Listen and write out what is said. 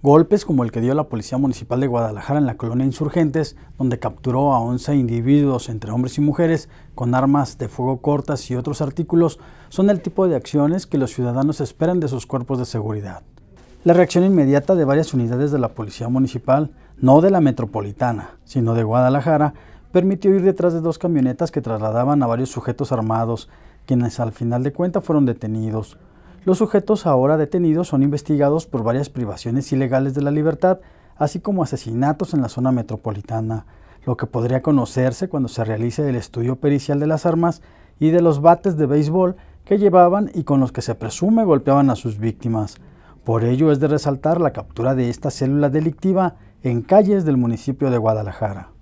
Golpes como el que dio la Policía Municipal de Guadalajara en la colonia Insurgentes, donde capturó a 11 individuos entre hombres y mujeres con armas de fuego cortas y otros artículos, son el tipo de acciones que los ciudadanos esperan de sus cuerpos de seguridad. La reacción inmediata de varias unidades de la Policía Municipal, no de la Metropolitana, sino de Guadalajara, permitió ir detrás de dos camionetas que trasladaban a varios sujetos armados, quienes al final de cuenta fueron detenidos. Los sujetos ahora detenidos son investigados por varias privaciones ilegales de la libertad, así como asesinatos en la zona metropolitana, lo que podría conocerse cuando se realice el estudio pericial de las armas y de los bates de béisbol que llevaban y con los que se presume golpeaban a sus víctimas. Por ello es de resaltar la captura de esta célula delictiva en calles del municipio de Guadalajara.